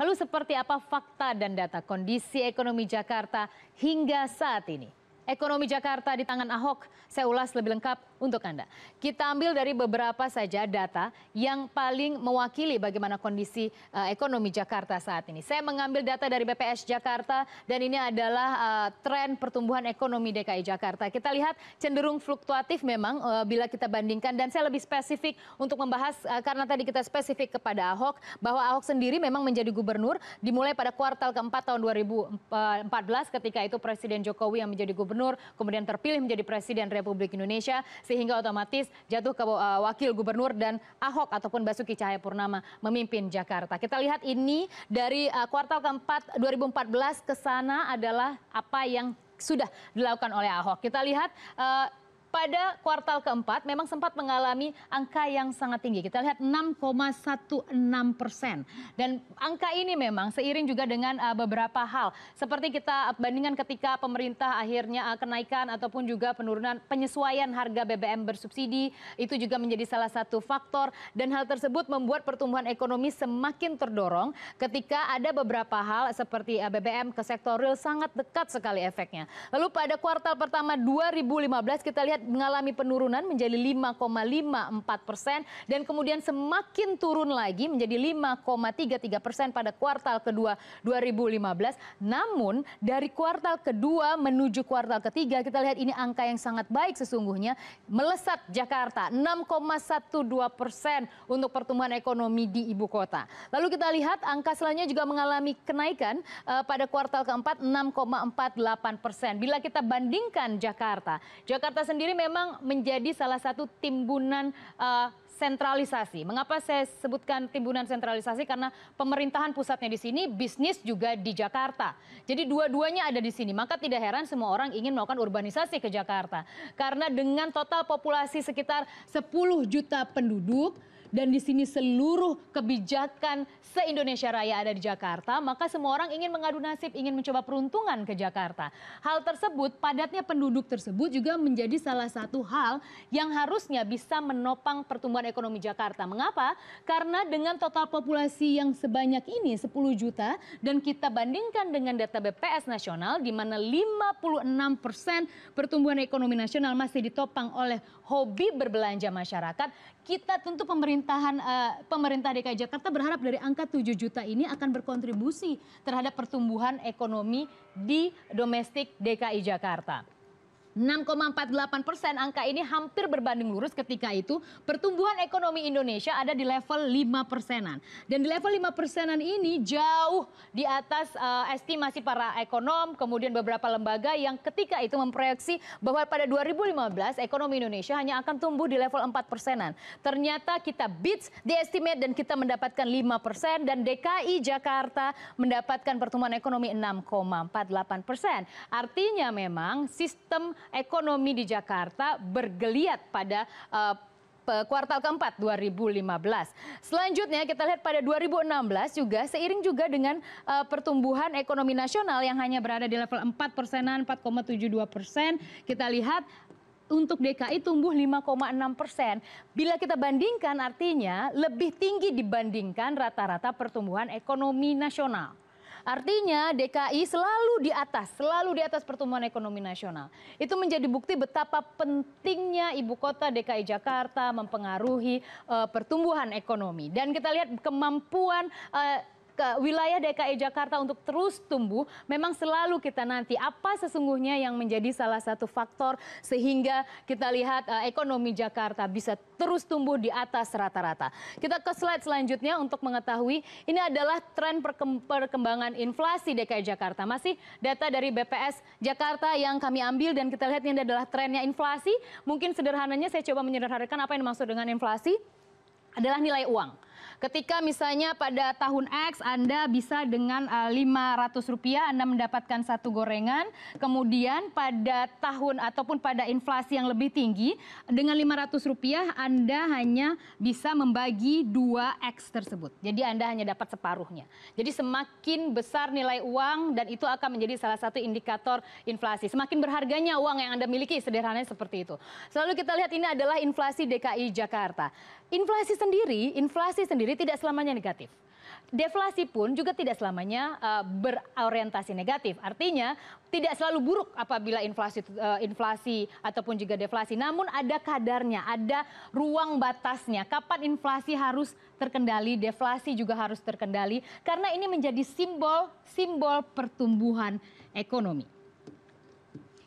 Lalu seperti apa fakta dan data kondisi ekonomi Jakarta hingga saat ini? Ekonomi Jakarta di tangan Ahok, saya ulas lebih lengkap untuk Anda. Kita ambil dari beberapa saja data yang paling mewakili bagaimana kondisi uh, ekonomi Jakarta saat ini. Saya mengambil data dari BPS Jakarta dan ini adalah uh, tren pertumbuhan ekonomi DKI Jakarta. Kita lihat cenderung fluktuatif memang uh, bila kita bandingkan dan saya lebih spesifik untuk membahas uh, karena tadi kita spesifik kepada Ahok bahwa Ahok sendiri memang menjadi gubernur dimulai pada kuartal keempat tahun 2014 ketika itu Presiden Jokowi yang menjadi gubernur kemudian terpilih menjadi Presiden Republik Indonesia sehingga otomatis jatuh ke eh, wakil gubernur dan Ahok ataupun Basuki Cahayapurnama memimpin Jakarta. Kita lihat ini dari eh, kuartal keempat 2014 ke sana adalah apa yang sudah dilakukan oleh Ahok. Kita lihat uh, pada kuartal keempat memang sempat mengalami angka yang sangat tinggi. Kita lihat 6,16 persen. Dan angka ini memang seiring juga dengan uh, beberapa hal. Seperti kita bandingkan ketika pemerintah akhirnya uh, kenaikan ataupun juga penurunan penyesuaian harga BBM bersubsidi. Itu juga menjadi salah satu faktor. Dan hal tersebut membuat pertumbuhan ekonomi semakin terdorong ketika ada beberapa hal seperti uh, BBM ke sektor real sangat dekat sekali efeknya. Lalu pada kuartal pertama 2015 kita lihat mengalami penurunan menjadi 5,54 persen dan kemudian semakin turun lagi menjadi 5,33 persen pada kuartal kedua 2015. Namun dari kuartal kedua menuju kuartal ketiga kita lihat ini angka yang sangat baik sesungguhnya melesat Jakarta 6,12 persen untuk pertumbuhan ekonomi di ibu kota. Lalu kita lihat angka selanjutnya juga mengalami kenaikan uh, pada kuartal keempat 6,48 persen. Bila kita bandingkan Jakarta, Jakarta sendiri memang menjadi salah satu timbunan uh, sentralisasi. Mengapa saya sebutkan timbunan sentralisasi? Karena pemerintahan pusatnya di sini, bisnis juga di Jakarta. Jadi dua-duanya ada di sini. Maka tidak heran semua orang ingin melakukan urbanisasi ke Jakarta. Karena dengan total populasi sekitar 10 juta penduduk, dan di sini seluruh kebijakan se-Indonesia Raya ada di Jakarta, maka semua orang ingin mengadu nasib, ingin mencoba peruntungan ke Jakarta. Hal tersebut, padatnya penduduk tersebut juga menjadi salah satu hal yang harusnya bisa menopang pertumbuhan ekonomi Jakarta. Mengapa? Karena dengan total populasi yang sebanyak ini 10 juta dan kita bandingkan dengan data BPS nasional di mana 56% persen pertumbuhan ekonomi nasional masih ditopang oleh hobi berbelanja masyarakat, kita tentu pemerintahan eh, pemerintah DKI Jakarta berharap dari angka 7 juta ini akan berkontribusi terhadap pertumbuhan ekonomi di domestik DKI Jakarta. 6,48 persen angka ini hampir berbanding lurus ketika itu pertumbuhan ekonomi Indonesia ada di level lima persenan. Dan di level lima persenan ini jauh di atas uh, estimasi para ekonom, kemudian beberapa lembaga yang ketika itu memproyeksi bahwa pada 2015 ekonomi Indonesia hanya akan tumbuh di level empat persenan. Ternyata kita beats di estimate dan kita mendapatkan lima persen dan DKI Jakarta mendapatkan pertumbuhan ekonomi 6,48 persen. Artinya memang sistem ekonomi di jakarta bergeliat pada eh, kuartal keempat 2015. Selanjutnya kita lihat pada 2016 juga seiring juga dengan uh, pertumbuhan ekonomi nasional yang hanya berada di level 4 persenan, 4,72 persen. Kita lihat untuk DKI tumbuh 5,6 persen. Bila kita bandingkan artinya lebih tinggi dibandingkan rata-rata pertumbuhan ekonomi nasional. Artinya DKI selalu di atas, selalu di atas pertumbuhan ekonomi nasional. Itu menjadi bukti betapa pentingnya ibu kota DKI Jakarta mempengaruhi uh, pertumbuhan ekonomi. Dan kita lihat kemampuan uh, wilayah DKI e Jakarta untuk terus tumbuh, memang selalu kita nanti apa sesungguhnya yang menjadi salah satu faktor sehingga kita lihat uh, ekonomi Jakarta bisa terus tumbuh di atas rata-rata. Kita ke slide selanjutnya untuk mengetahui ini adalah tren perkembangan inflasi DKI e Jakarta. Masih data dari BPS Jakarta yang kami ambil dan kita lihat ini adalah trennya inflasi. Mungkin sederhananya saya coba menyederhanakan apa yang dimaksud dengan inflasi adalah nilai uang. Ketika misalnya pada tahun X Anda bisa dengan eh, ratus rupiah Anda mendapatkan satu gorengan, kemudian pada tahun ataupun pada inflasi yang lebih tinggi dengan ratus rupiah Anda hanya bisa membagi 2X tersebut. Jadi Anda hanya dapat separuhnya. Jadi semakin besar nilai uang dan itu akan menjadi salah satu indikator inflasi. Semakin berharganya uang yang Anda miliki sederhananya seperti itu. Selalu kita lihat ini adalah inflasi DKI Jakarta inflasi sendiri, inflasi sendiri tidak selamanya negatif. Deflasi pun juga tidak selamanya uh, berorientasi negatif. Artinya tidak selalu buruk apabila inflasi uh, inflasi ataupun juga deflasi. Namun ada kadarnya, ada ruang batasnya. Kapan inflasi harus terkendali, deflasi juga harus terkendali karena ini menjadi simbol simbol pertumbuhan ekonomi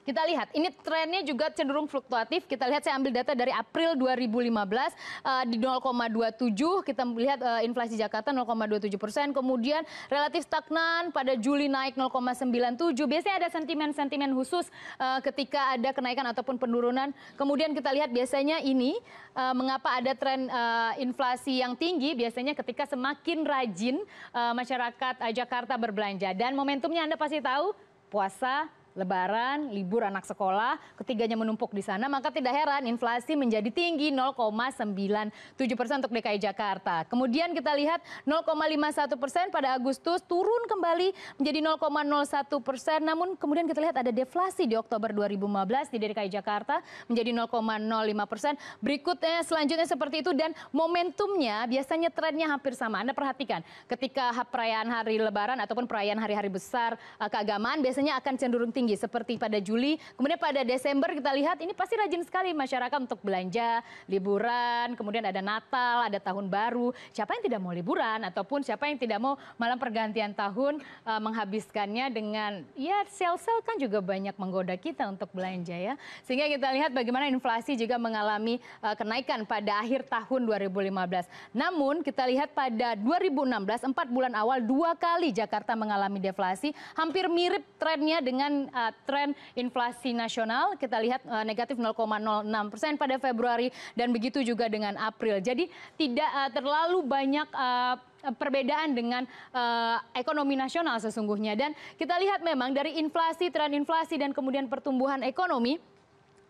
kita lihat ini trennya juga cenderung fluktuatif. Kita lihat saya ambil data dari April 2015 uh, eh, di 0,27 kita melihat uh, eh, inflasi Jakarta 0,27 persen. Kemudian relatif stagnan pada Juli naik 0,97. Biasanya ada sentimen-sentimen khusus uh, ketika ada kenaikan ataupun penurunan. Kemudian kita lihat biasanya ini uh, mengapa ada tren uh, inflasi yang tinggi biasanya ketika semakin rajin uh, masyarakat uh, Jakarta berbelanja dan momentumnya Anda pasti tahu puasa lebaran, libur anak sekolah, ketiganya menumpuk di sana, maka tidak heran inflasi menjadi tinggi 0,97 persen untuk DKI Jakarta. Kemudian kita lihat 0,51 persen pada Agustus turun kembali menjadi 0,01 persen, namun kemudian kita lihat ada deflasi di Oktober 2015 di DKI Jakarta menjadi 0,05 persen. Berikutnya selanjutnya seperti itu dan momentumnya biasanya trennya hampir sama. Anda perhatikan ketika perayaan hari Lebaran ataupun perayaan hari-hari besar eh, keagamaan biasanya akan cenderung tinggi tinggi seperti pada Juli. Kemudian pada Desember kita lihat ini pasti rajin sekali masyarakat untuk belanja, liburan, kemudian ada Natal, ada Tahun Baru. Siapa yang tidak mau liburan ataupun siapa yang tidak mau malam pergantian tahun uh, menghabiskannya dengan ya sel-sel kan juga banyak menggoda kita untuk belanja ya. Sehingga kita lihat bagaimana inflasi juga mengalami uh, kenaikan pada akhir tahun 2015. Namun kita lihat pada 2016 4 bulan awal dua kali Jakarta mengalami deflasi hampir mirip trennya dengan Eh, tren inflasi nasional kita lihat eh, negatif 0,06 persen pada Februari dan begitu juga dengan April. Jadi tidak eh, terlalu banyak perbedaan dengan uh, ekonomi nasional sesungguhnya dan kita lihat memang dari inflasi tren inflasi dan kemudian pertumbuhan ekonomi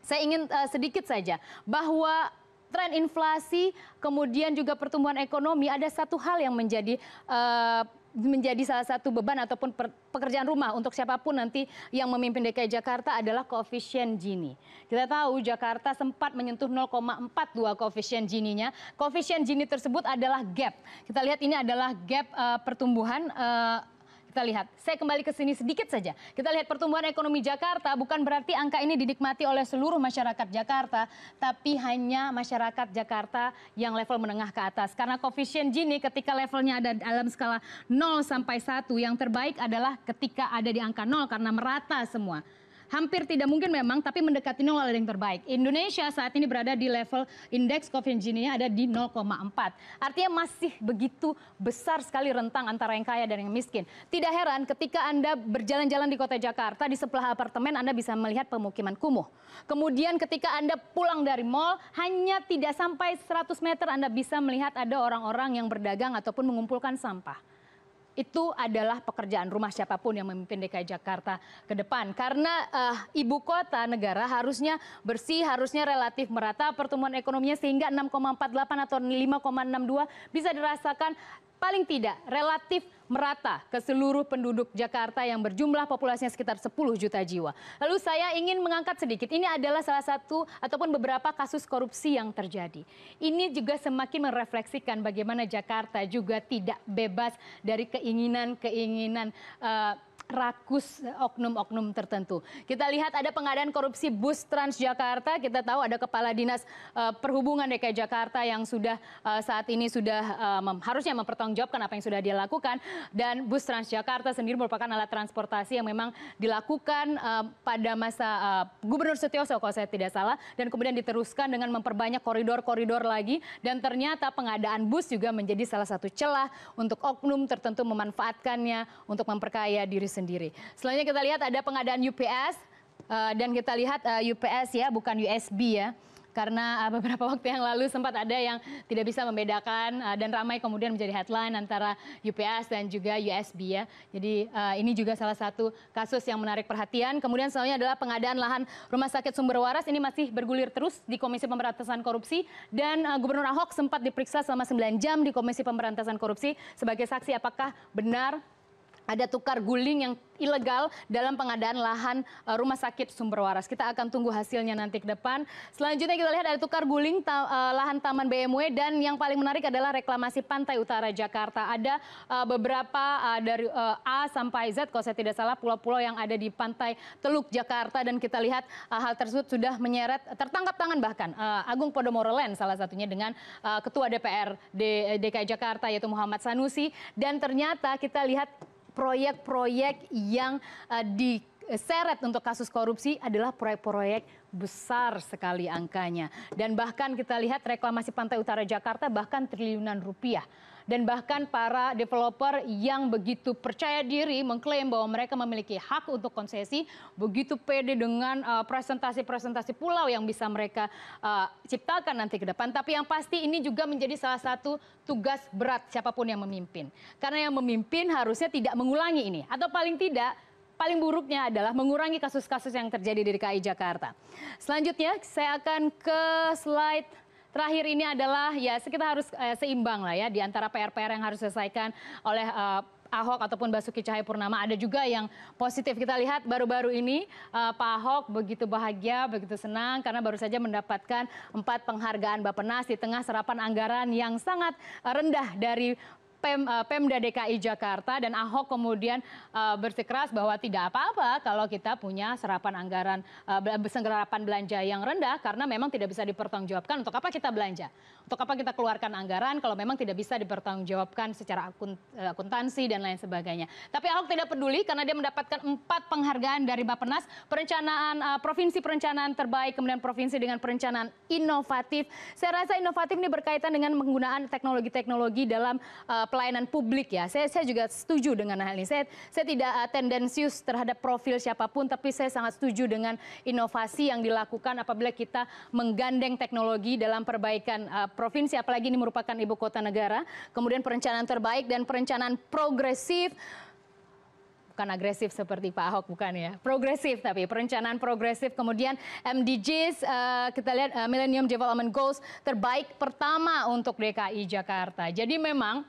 saya ingin uh, sedikit saja bahwa tren inflasi kemudian juga pertumbuhan ekonomi ada satu hal yang menjadi uh, menjadi salah satu beban ataupun pekerjaan rumah untuk siapapun nanti yang memimpin DKI Jakarta adalah koefisien Gini. Kita tahu Jakarta sempat menyentuh 0,42 koefisien Gini-nya. Koefisien Gini tersebut adalah gap. Kita lihat ini adalah gap uh, pertumbuhan uh, kita lihat, saya kembali ke sini sedikit saja. Kita lihat pertumbuhan ekonomi Jakarta bukan berarti angka ini dinikmati oleh seluruh masyarakat Jakarta, tapi hanya masyarakat Jakarta yang level menengah ke atas. Karena koefisien Gini ketika levelnya ada dalam skala 0 sampai 1, yang terbaik adalah ketika ada di angka 0 karena merata semua hampir tidak mungkin memang, tapi mendekati nol adalah yang terbaik. Indonesia saat ini berada di level indeks COVID Gini-nya ada di 0,4. Artinya masih begitu besar sekali rentang antara yang kaya dan yang miskin. Tidak heran ketika Anda berjalan-jalan di kota Jakarta, di sebelah apartemen Anda bisa melihat pemukiman kumuh. Kemudian ketika Anda pulang dari mall, hanya tidak sampai 100 meter Anda bisa melihat ada orang-orang yang berdagang ataupun mengumpulkan sampah itu adalah pekerjaan rumah siapapun yang memimpin DKI Jakarta ke depan. Karena uh, ibu kota negara harusnya bersih, harusnya relatif merata pertumbuhan ekonominya sehingga 6,48 atau 5,62 bisa dirasakan paling tidak relatif merata ke seluruh penduduk Jakarta yang berjumlah populasinya sekitar 10 juta jiwa. Lalu saya ingin mengangkat sedikit, ini adalah salah satu ataupun beberapa kasus korupsi yang terjadi. Ini juga semakin merefleksikan bagaimana Jakarta juga tidak bebas dari keinginan-keinginan uh, rakus oknum-oknum tertentu. Kita lihat ada pengadaan korupsi bus Transjakarta. Kita tahu ada kepala dinas uh, perhubungan DKI Jakarta yang sudah uh, saat ini sudah uh, mem harusnya mempertanggungjawabkan apa yang sudah dia lakukan dan bus Transjakarta sendiri merupakan alat transportasi yang memang dilakukan uh, pada masa uh, Gubernur Setioso kalau saya tidak salah dan kemudian diteruskan dengan memperbanyak koridor-koridor lagi dan ternyata pengadaan bus juga menjadi salah satu celah untuk oknum tertentu memanfaatkannya untuk memperkaya diri sendiri. Selanjutnya kita lihat ada pengadaan UPS uh, eh, dan kita lihat uh, eh, UPS ya bukan USB ya karena eh, beberapa waktu yang lalu sempat ada yang tidak bisa membedakan dan ramai kemudian menjadi headline antara UPS dan juga USB ya. Jadi ini juga salah satu kasus yang menarik perhatian. Kemudian selanjutnya adalah pengadaan lahan Rumah Sakit Sumber Waras ini masih bergulir terus di Komisi Pemberantasan Korupsi dan Gubernur Ahok sempat diperiksa selama 9 jam di Komisi Pemberantasan Korupsi sebagai saksi apakah benar ada tukar guling yang ilegal dalam pengadaan lahan eh, rumah sakit sumber waras. Kita akan tunggu hasilnya nanti ke depan. Selanjutnya kita lihat ada tukar guling ta eh, lahan Taman BMW dan yang paling menarik adalah reklamasi Pantai Utara Jakarta. Ada uh, beberapa uh, dari uh, A sampai Z kalau saya tidak salah pulau-pulau yang ada di Pantai Teluk Jakarta dan kita lihat uh, hal tersebut sudah menyeret tertangkap tangan bahkan uh, Agung Podomoro Land salah satunya dengan uh, Ketua DPR DKI Jakarta yaitu Muhammad Sanusi dan ternyata kita lihat proyek-proyek yang uh, diseret untuk kasus korupsi adalah proyek-proyek besar sekali angkanya. Dan bahkan kita lihat reklamasi pantai utara Jakarta bahkan triliunan rupiah dan bahkan para developer yang begitu percaya diri mengklaim bahwa mereka memiliki hak untuk konsesi begitu pede dengan eh, presentasi-presentasi pulau yang bisa mereka uh, ciptakan nanti ke depan. Tapi yang pasti ini juga menjadi salah satu tugas berat siapapun yang memimpin. Karena yang memimpin harusnya tidak mengulangi ini atau paling tidak paling buruknya adalah mengurangi kasus-kasus yang terjadi di DKI Jakarta. Selanjutnya saya akan ke slide terakhir ini adalah ya kita harus eh, seimbang lah ya di antara PR-PR yang harus diselesaikan oleh eh, Ahok ataupun Basuki Cahayapurnama ada juga yang positif kita lihat baru-baru ini uh, Pak Ahok begitu bahagia begitu senang karena baru saja mendapatkan empat penghargaan Bapenas di tengah serapan anggaran yang sangat eh, rendah dari Eh, Pemda DKI Jakarta dan Ahok kemudian uh, bersikeras bahwa tidak apa-apa kalau kita punya serapan anggaran uh, eh, serapan belanja yang rendah karena memang tidak bisa dipertanggungjawabkan untuk apa kita belanja. Untuk apa kita keluarkan anggaran kalau memang tidak bisa dipertanggungjawabkan secara akun, akuntansi dan lain sebagainya. Tapi Ahok tidak peduli karena dia mendapatkan empat penghargaan dari Bappenas, perencanaan uh, provinsi perencanaan terbaik kemudian provinsi dengan perencanaan inovatif. Saya rasa inovatif ini berkaitan dengan penggunaan teknologi-teknologi dalam uh, pelayanan publik ya. Saya, saya juga setuju dengan hal ini. Saya, saya tidak uh, tendensius terhadap profil siapapun, tapi saya sangat setuju dengan inovasi yang dilakukan apabila kita menggandeng teknologi dalam perbaikan uh, provinsi, apalagi ini merupakan ibu kota negara. Kemudian perencanaan terbaik dan perencanaan progresif bukan agresif seperti Pak Ahok bukan ya progresif tapi perencanaan progresif kemudian MDGs eh, kita lihat Millennium Development Goals terbaik pertama untuk DKI Jakarta jadi memang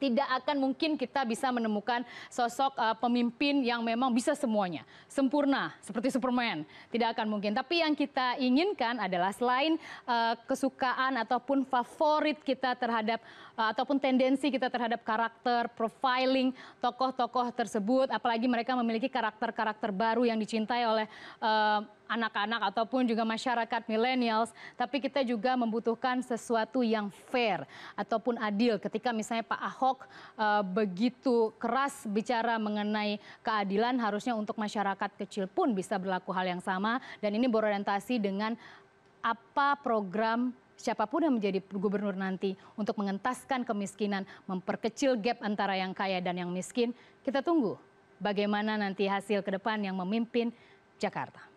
tidak akan mungkin kita bisa menemukan sosok uh, pemimpin yang memang bisa semuanya sempurna seperti Superman tidak akan mungkin tapi yang kita inginkan adalah selain uh, kesukaan ataupun favorit kita terhadap uh, ataupun tendensi kita terhadap karakter profiling tokoh-tokoh tersebut apalagi mereka memiliki karakter-karakter baru yang dicintai oleh uh, anak-anak ataupun juga masyarakat millennials, tapi kita juga membutuhkan sesuatu yang fair ataupun adil. Ketika misalnya Pak Ahok e, begitu keras bicara mengenai keadilan, harusnya untuk masyarakat kecil pun bisa berlaku hal yang sama. Dan ini berorientasi dengan apa program siapapun yang menjadi gubernur nanti untuk mengentaskan kemiskinan, memperkecil gap antara yang kaya dan yang miskin. Kita tunggu bagaimana nanti hasil ke depan yang memimpin Jakarta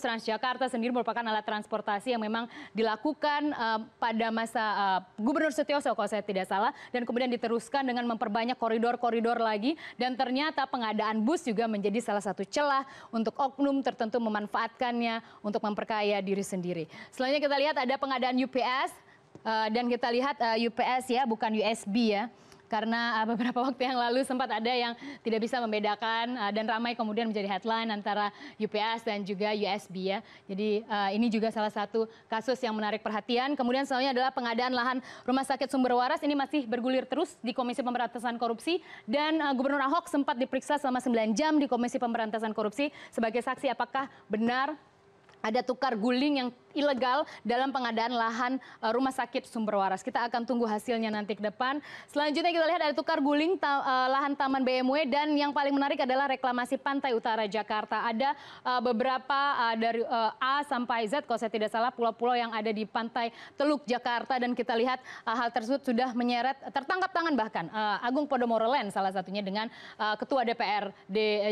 transjakarta sendiri merupakan alat transportasi yang memang dilakukan uh, pada masa uh, Gubernur Setioso kalau saya tidak salah dan kemudian diteruskan dengan memperbanyak koridor-koridor lagi dan ternyata pengadaan bus juga menjadi salah satu celah untuk oknum tertentu memanfaatkannya untuk memperkaya diri sendiri. Selanjutnya kita lihat ada pengadaan UPS uh, eh, dan kita lihat uh, UPS ya bukan USB ya karena eh, beberapa waktu yang lalu sempat ada yang tidak bisa membedakan eh, dan ramai kemudian menjadi headline antara UPS dan juga USB ya. Jadi eh, ini juga salah satu kasus yang menarik perhatian. Kemudian selanjutnya adalah pengadaan lahan Rumah Sakit Sumber Waras ini masih bergulir terus di Komisi Pemberantasan Korupsi dan Gubernur Ahok sempat diperiksa selama 9 jam di Komisi Pemberantasan Korupsi sebagai saksi apakah benar ada tukar guling yang ilegal dalam pengadaan lahan eh, rumah sakit sumber waras. Kita akan tunggu hasilnya nanti ke depan. Selanjutnya kita lihat ada tukar guling ta eh, lahan Taman BMW dan yang paling menarik adalah reklamasi Pantai Utara Jakarta. Ada uh, beberapa uh, dari uh, A sampai Z kalau saya tidak salah pulau-pulau yang ada di Pantai Teluk Jakarta dan kita lihat uh, hal tersebut sudah menyeret tertangkap tangan bahkan uh, Agung Podomoro Land salah satunya dengan uh, Ketua DPR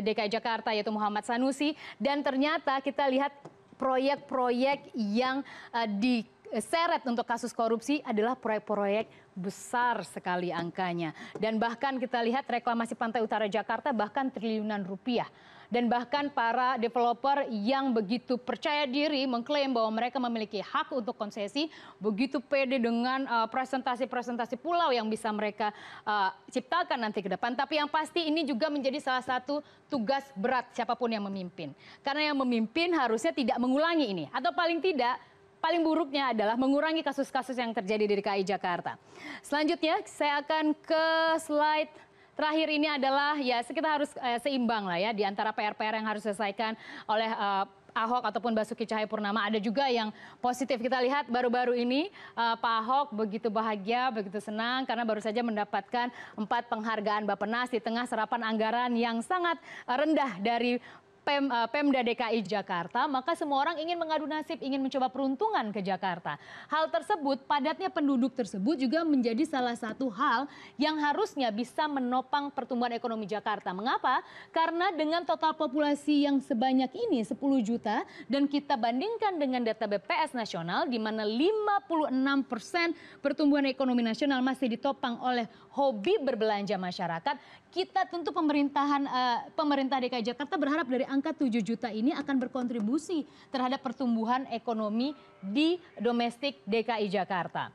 DKI Jakarta yaitu Muhammad Sanusi dan ternyata kita lihat proyek-proyek yang eh, di seret untuk kasus korupsi adalah proyek-proyek besar sekali angkanya. Dan bahkan kita lihat reklamasi pantai utara Jakarta bahkan triliunan rupiah. Dan bahkan para developer yang begitu percaya diri mengklaim bahwa mereka memiliki hak untuk konsesi, begitu pede dengan eh, presentasi-presentasi uh, pulau yang bisa mereka uh, ciptakan nanti ke depan. Tapi yang pasti ini juga menjadi salah satu tugas berat siapapun yang memimpin. Karena yang memimpin harusnya tidak mengulangi ini. Atau paling tidak paling buruknya adalah mengurangi kasus-kasus yang terjadi di DKI Jakarta. Selanjutnya saya akan ke slide terakhir ini adalah ya kita harus eh, seimbang lah ya di antara PR-PR yang harus diselesaikan oleh eh, Ahok ataupun Basuki Cahayapurnama. Ada juga yang positif. Kita lihat baru-baru ini uh, Pak Ahok begitu bahagia, begitu senang karena baru saja mendapatkan empat penghargaan Bapenas di tengah serapan anggaran yang sangat eh, rendah dari Pem, uh, Pemda DKI Jakarta, maka semua orang ingin mengadu nasib, ingin mencoba peruntungan ke Jakarta. Hal tersebut, padatnya penduduk tersebut juga menjadi salah satu hal yang harusnya bisa menopang pertumbuhan ekonomi Jakarta. Mengapa? Karena dengan total populasi yang sebanyak ini 10 juta dan kita bandingkan dengan data BPS nasional di mana 56 persen pertumbuhan ekonomi nasional masih ditopang oleh hobi berbelanja masyarakat, kita tentu pemerintahan eh, pemerintah DKI Jakarta berharap dari angka 7 juta ini akan berkontribusi terhadap pertumbuhan ekonomi di domestik DKI Jakarta.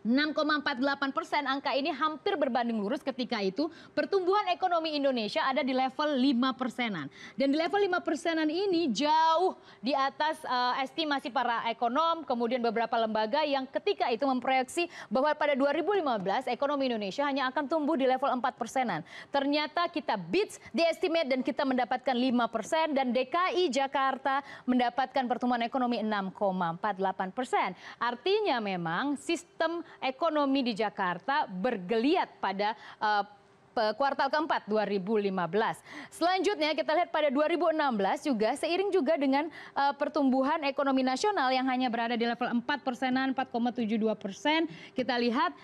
6,48 persen angka ini hampir berbanding lurus ketika itu pertumbuhan ekonomi Indonesia ada di level 5 persenan. Dan di level 5 persenan ini jauh di atas uh, estimasi para ekonom, kemudian beberapa lembaga yang ketika itu memproyeksi bahwa pada 2015 ekonomi Indonesia hanya akan tumbuh di level 4 persenan. Ternyata kita beats di estimate dan kita mendapatkan 5 persen dan DKI Jakarta mendapatkan pertumbuhan ekonomi 6,48 persen. Artinya memang sistem ekonomi di jakarta bergeliat pada eh, kuartal keempat 2015. Selanjutnya kita lihat pada 2016 juga seiring juga dengan uh, pertumbuhan ekonomi nasional yang hanya berada di level 4 persenan, 4,72 persen. Kita lihat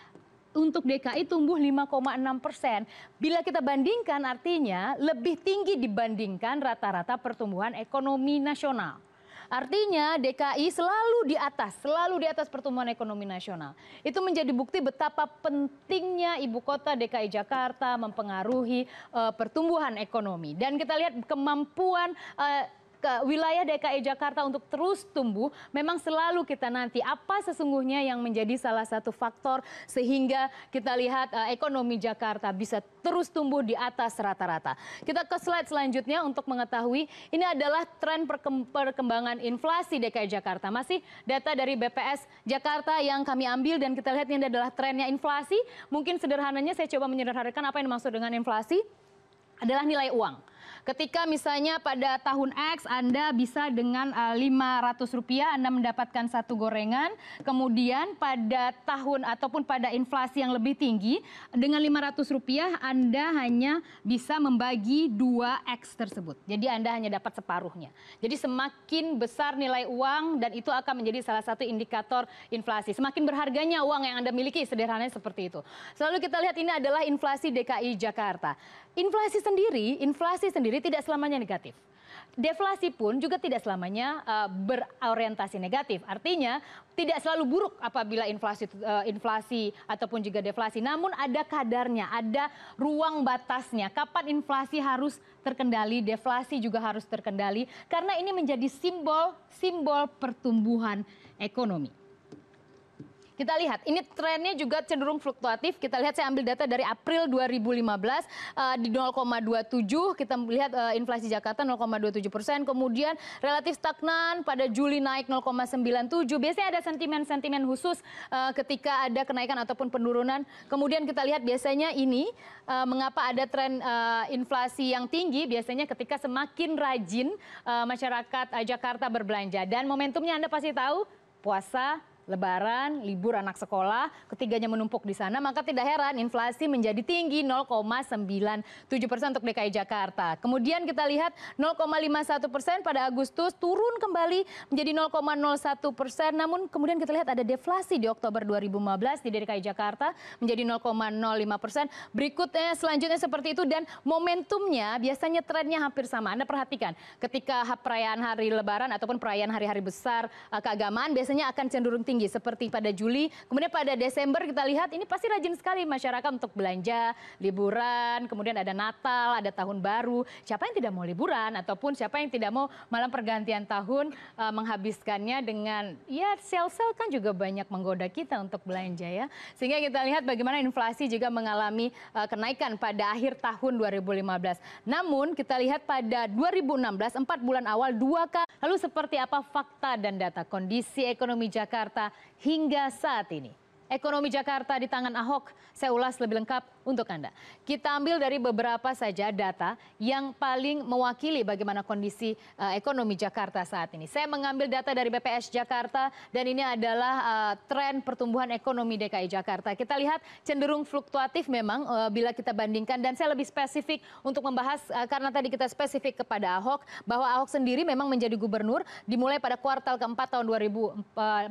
untuk DKI tumbuh 5,6 persen. Bila kita bandingkan artinya lebih tinggi dibandingkan rata-rata pertumbuhan ekonomi nasional. Artinya DKI selalu di atas, selalu di atas pertumbuhan ekonomi nasional. Itu menjadi bukti betapa pentingnya ibu kota DKI Jakarta mempengaruhi uh, pertumbuhan ekonomi. Dan kita lihat kemampuan uh, wilayah DKI e Jakarta untuk terus tumbuh, memang selalu kita nanti apa sesungguhnya yang menjadi salah satu faktor sehingga kita lihat uh, ekonomi Jakarta bisa terus tumbuh di atas rata-rata. Kita ke slide selanjutnya untuk mengetahui ini adalah tren perkembangan inflasi DKI e Jakarta. Masih data dari BPS Jakarta yang kami ambil dan kita lihat ini adalah trennya inflasi. Mungkin sederhananya saya coba menyederhanakan apa yang dimaksud dengan inflasi adalah nilai uang. Ketika misalnya pada tahun X Anda bisa dengan eh, Rp500 Anda mendapatkan satu gorengan, kemudian pada tahun ataupun pada inflasi yang lebih tinggi dengan Rp500 Anda hanya bisa membagi 2X tersebut. Jadi Anda hanya dapat separuhnya. Jadi semakin besar nilai uang dan itu akan menjadi salah satu indikator inflasi. Semakin berharganya uang yang Anda miliki sederhananya seperti itu. Selalu kita lihat ini adalah inflasi DKI Jakarta. Inflasi sendiri, inflasi sendiri tidak selamanya negatif. Deflasi pun juga tidak selamanya uh, berorientasi negatif. Artinya tidak selalu buruk apabila inflasi uh, inflasi ataupun juga deflasi. Namun ada kadarnya, ada ruang batasnya. Kapan inflasi harus terkendali, deflasi juga harus terkendali karena ini menjadi simbol simbol pertumbuhan ekonomi kita lihat ini trennya juga cenderung fluktuatif. Kita lihat saya ambil data dari April 2015 eh, di 0,27 kita melihat eh, inflasi Jakarta 0,27 persen. Kemudian relatif stagnan pada Juli naik 0,97. Biasanya ada sentimen-sentimen khusus eh, ketika ada kenaikan ataupun penurunan. Kemudian kita lihat biasanya ini mengapa ada tren inflasi yang tinggi biasanya ketika semakin rajin masyarakat Jakarta berbelanja dan momentumnya Anda pasti tahu puasa lebaran, libur anak sekolah, ketiganya menumpuk di sana, maka tidak heran inflasi menjadi tinggi 0,97 persen untuk DKI Jakarta. Kemudian kita lihat 0,51 persen pada Agustus turun kembali menjadi 0,01 persen, namun kemudian kita lihat ada deflasi di Oktober 2015 di DKI Jakarta menjadi 0,05 persen. Berikutnya selanjutnya seperti itu dan momentumnya biasanya trennya hampir sama. Anda perhatikan ketika perayaan hari Lebaran ataupun perayaan hari-hari besar eh, keagamaan biasanya akan cenderung tinggi tertinggi seperti pada Juli. Kemudian pada Desember kita lihat ini pasti rajin sekali masyarakat untuk belanja, liburan, kemudian ada Natal, ada tahun baru. Siapa yang tidak mau liburan ataupun siapa yang tidak mau malam pergantian tahun uh, menghabiskannya dengan ya sel-sel kan juga banyak menggoda kita untuk belanja ya. Sehingga kita lihat bagaimana inflasi juga mengalami uh, kenaikan pada akhir tahun 2015. Namun kita lihat pada 2016 4 bulan awal dua kali. Lalu seperti apa fakta dan data kondisi ekonomi Jakarta hingga saat ini. Ekonomi Jakarta di tangan Ahok, saya ulas lebih lengkap untuk Anda. Kita ambil dari beberapa saja data yang paling mewakili bagaimana kondisi uh, ekonomi Jakarta saat ini. Saya mengambil data dari BPS Jakarta dan ini adalah uh, tren pertumbuhan ekonomi DKI Jakarta. Kita lihat cenderung fluktuatif memang uh, bila kita bandingkan dan saya lebih spesifik untuk membahas uh, karena tadi kita spesifik kepada Ahok bahwa Ahok sendiri memang menjadi gubernur dimulai pada kuartal keempat tahun 2014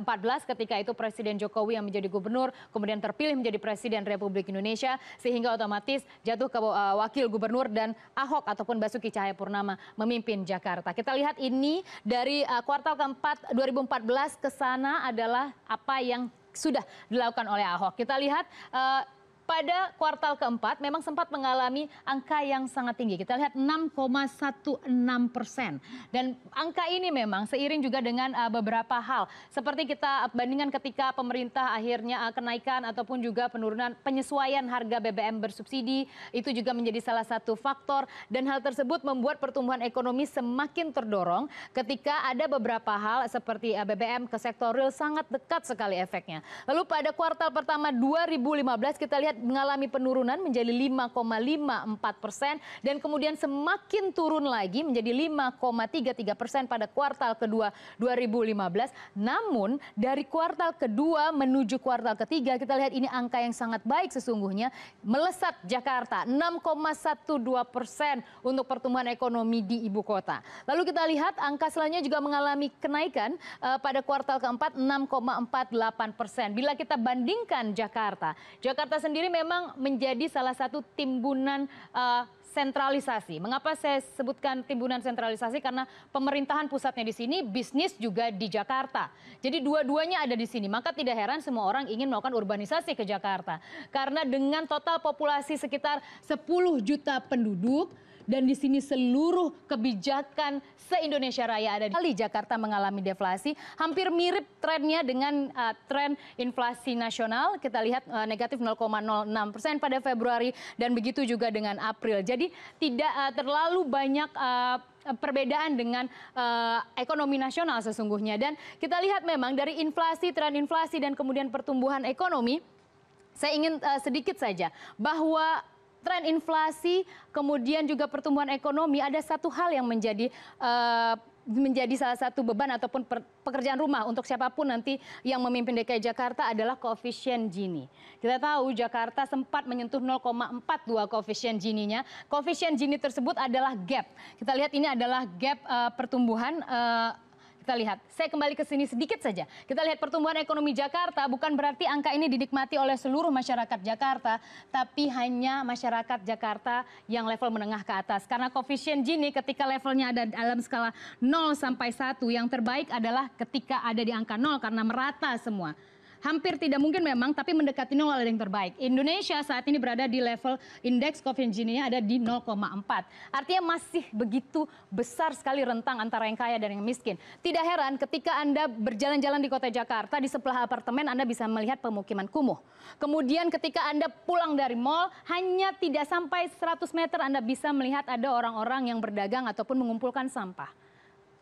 ketika itu Presiden Jokowi yang menjadi gubernur kemudian terpilih menjadi Presiden Republik Indonesia sehingga otomatis jatuh ke eh, wakil gubernur dan Ahok ataupun Basuki Cahayapurnama memimpin Jakarta. Kita lihat ini dari eh, kuartal keempat 2014 ke sana adalah apa yang sudah dilakukan oleh Ahok. Kita lihat uh, pada kuartal keempat memang sempat mengalami angka yang sangat tinggi. Kita lihat 6,16 persen. Dan angka ini memang seiring juga dengan uh, beberapa hal. Seperti kita bandingkan ketika pemerintah akhirnya uh, kenaikan ataupun juga penurunan penyesuaian harga BBM bersubsidi. Itu juga menjadi salah satu faktor. Dan hal tersebut membuat pertumbuhan ekonomi semakin terdorong ketika ada beberapa hal seperti uh, BBM ke sektor real sangat dekat sekali efeknya. Lalu pada kuartal pertama 2015 kita lihat mengalami penurunan menjadi 5,54 persen dan kemudian semakin turun lagi menjadi 5,33 persen pada kuartal kedua 2015. Namun dari kuartal kedua menuju kuartal ketiga kita lihat ini angka yang sangat baik sesungguhnya melesat Jakarta 6,12 persen untuk pertumbuhan ekonomi di ibu kota. Lalu kita lihat angka selanjutnya juga mengalami kenaikan uh, pada kuartal keempat 6,48 persen. Bila kita bandingkan Jakarta, Jakarta sendiri sendiri memang menjadi salah satu timbunan uh, sentralisasi. Mengapa saya sebutkan timbunan sentralisasi? Karena pemerintahan pusatnya di sini, bisnis juga di Jakarta. Jadi dua-duanya ada di sini. Maka tidak heran semua orang ingin melakukan urbanisasi ke Jakarta. Karena dengan total populasi sekitar 10 juta penduduk, dan di sini seluruh kebijakan se-Indonesia Raya ada di Kali Jakarta mengalami deflasi. Hampir mirip trennya dengan uh, tren inflasi nasional. Kita lihat uh, negatif 0,06 persen pada Februari dan begitu juga dengan April. Jadi tidak uh, terlalu banyak... Uh, perbedaan dengan uh, ekonomi nasional sesungguhnya dan kita lihat memang dari inflasi tren inflasi dan kemudian pertumbuhan ekonomi saya ingin uh, sedikit saja bahwa tren inflasi, kemudian juga pertumbuhan ekonomi, ada satu hal yang menjadi uh, menjadi salah satu beban ataupun pekerjaan rumah untuk siapapun nanti yang memimpin DKI Jakarta adalah koefisien Gini. Kita tahu Jakarta sempat menyentuh 0,42 koefisien Gini-nya. Koefisien Gini tersebut adalah gap. Kita lihat ini adalah gap uh, pertumbuhan uh, kita lihat. Saya kembali ke sini sedikit saja. Kita lihat pertumbuhan ekonomi Jakarta bukan berarti angka ini dinikmati oleh seluruh masyarakat Jakarta, tapi hanya masyarakat Jakarta yang level menengah ke atas. Karena koefisien Gini ketika levelnya ada dalam skala 0 sampai 1, yang terbaik adalah ketika ada di angka 0 karena merata semua hampir tidak mungkin memang, tapi mendekati nol adalah yang terbaik. Indonesia saat ini berada di level indeks COVID Gini ada di 0,4. Artinya masih begitu besar sekali rentang antara yang kaya dan yang miskin. Tidak heran ketika Anda berjalan-jalan di kota Jakarta, di sebelah apartemen Anda bisa melihat pemukiman kumuh. Kemudian ketika Anda pulang dari mall, hanya tidak sampai 100 meter Anda bisa melihat ada orang-orang yang berdagang ataupun mengumpulkan sampah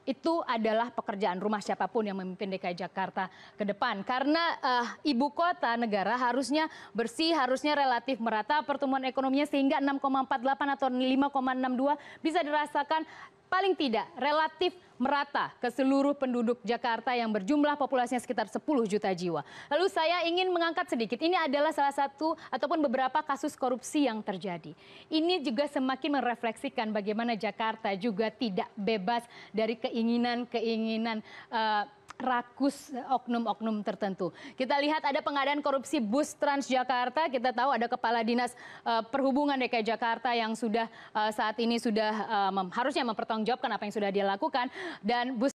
itu adalah pekerjaan rumah siapapun yang memimpin DKI Jakarta ke depan. Karena uh, ibu kota negara harusnya bersih, harusnya relatif merata pertumbuhan ekonominya sehingga 6,48 atau 5,62 bisa dirasakan paling tidak relatif merata ke seluruh penduduk Jakarta yang berjumlah populasinya sekitar 10 juta jiwa. Lalu saya ingin mengangkat sedikit. Ini adalah salah satu ataupun beberapa kasus korupsi yang terjadi. Ini juga semakin merefleksikan bagaimana Jakarta juga tidak bebas dari keinginan-keinginan uh, rakus oknum-oknum tertentu. Kita lihat ada pengadaan korupsi bus Transjakarta. Kita tahu ada kepala dinas uh, perhubungan DKI Jakarta yang sudah uh, saat ini sudah uh, harusnya mempertanggungjawabkan apa yang sudah dia lakukan dan bus